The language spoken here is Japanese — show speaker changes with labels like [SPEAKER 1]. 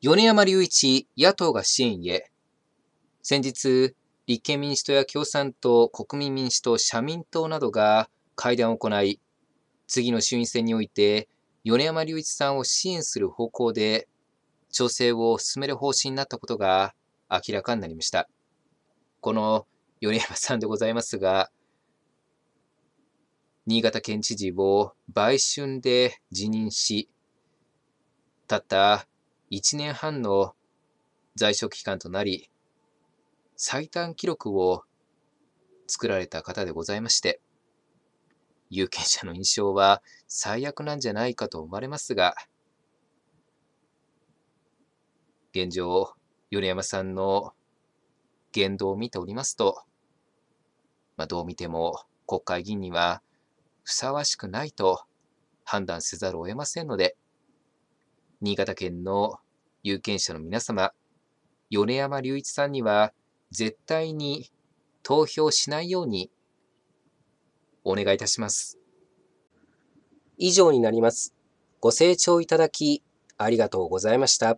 [SPEAKER 1] 米山隆一、野党が支援へ。先日、立憲民主党や共産党、国民民主党、社民党などが会談を行い、次の衆院選において、米山隆一さんを支援する方向で調整を進める方針になったことが明らかになりました。この米山さんでございますが、新潟県知事を売春で辞任し、たった1年半の在職期間となり、最短記録を作られた方でございまして、有権者の印象は最悪なんじゃないかと思われますが、現状、米山さんの言動を見ておりますと、まあ、どう見ても国会議員にはふさわしくないと判断せざるを得ませんので、新潟県の有権者の皆様、米山隆一さんには絶対に投票しないようにお願いいたします。
[SPEAKER 2] 以上になります。ご清聴いただきありがとう
[SPEAKER 1] ございました。